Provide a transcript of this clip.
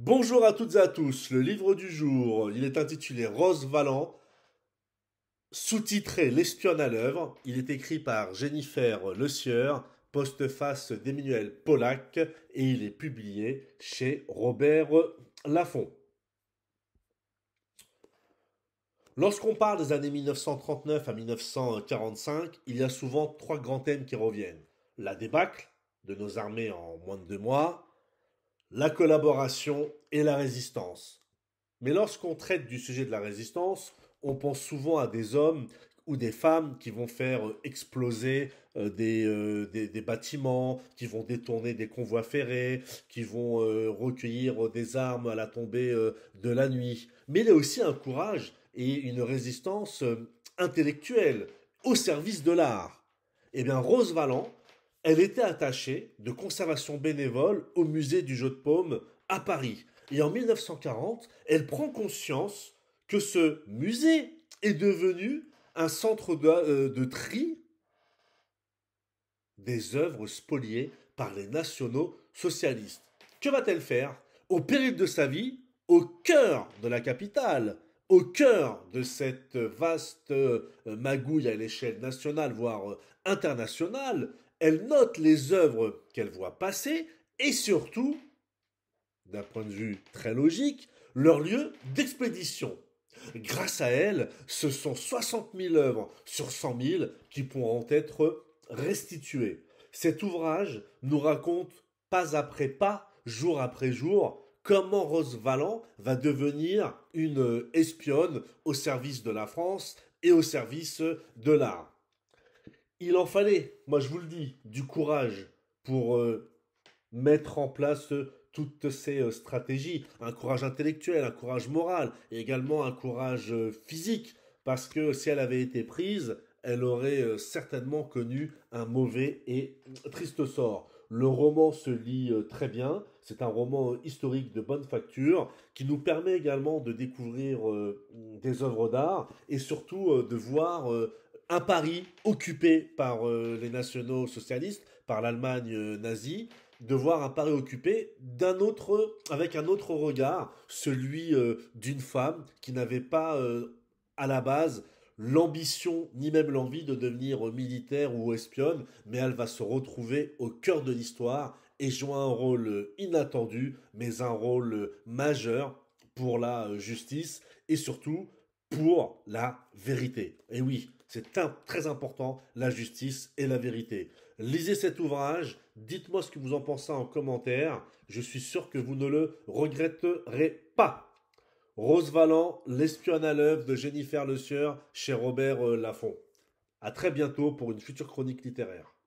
Bonjour à toutes et à tous. Le livre du jour, il est intitulé Rose Valent, sous-titré L'espionne à l'œuvre. Il est écrit par Jennifer Le Sieur, postface d'Emmanuel Polac, et il est publié chez Robert Laffont. Lorsqu'on parle des années 1939 à 1945, il y a souvent trois grands thèmes qui reviennent. La débâcle de nos armées en moins de deux mois, la collaboration et la résistance. Mais lorsqu'on traite du sujet de la résistance, on pense souvent à des hommes ou des femmes qui vont faire euh, exploser euh, euh, des, bâtiments, qui vont détourner des convois ferrés, qui vont recueillir des armes à la tombée de la nuit. Mais il y a aussi un courage et une résistance intellectuelle au service de l'art. Eh bien, Rose Valland, elle était attachée de conservation bénévole au musée du jeu de paume à Paris. Et en 1940, elle prend conscience que ce musée est devenu un centre de, euh, tri des œuvres spoliées par les nationaux socialistes. Que va-t-elle faire Au péril de sa vie, au cœur de la capitale, au cœur de cette vaste euh, magouille à l'échelle nationale, voire euh, internationale, elle note les œuvres qu'elle voit passer et surtout, d'un point de vue très logique, leur lieu d'expédition. Grâce à elle, ce sont 60 000 œuvres sur 100 000 qui pourront être restituées. Cet ouvrage nous raconte pas après pas, jour après jour, comment Rose Valland va devenir une euh, espionne au service de la France et au service de l'art. Il en fallait, moi je vous le dis, du courage pour euh, mettre en place euh, toutes ces stratégies, un courage intellectuel, un courage moral et également un courage physique, parce que si elle avait été prise, elle aurait certainement connu un mauvais et triste sort. Le roman se lit euh, très bien. C'est un roman euh, historique de bonne facture qui nous permet également de découvrir euh, des œuvres d'art et surtout de voir un Paris occupé par les nationaux socialistes, par l'Allemagne nazie de voir un Paris occupé d'un autre avec un autre regard, celui d'une femme qui n'avait pas à la base l'ambition ni même l'envie de devenir militaire ou espionne, mais elle va se retrouver au cœur de l'histoire et jouer un rôle inattendu, mais un rôle majeur pour la justice et surtout pour la vérité. Et oui, c'est très important, la justice et la vérité. Lisez cet ouvrage, dites-moi ce que vous en pensez en commentaire, je suis sûr que vous ne le regretterez pas. Rose Valant, l'espionne à l'œuvre de Jennifer Le Sieur chez Robert euh, Laffont. À très bientôt pour une future chronique littéraire.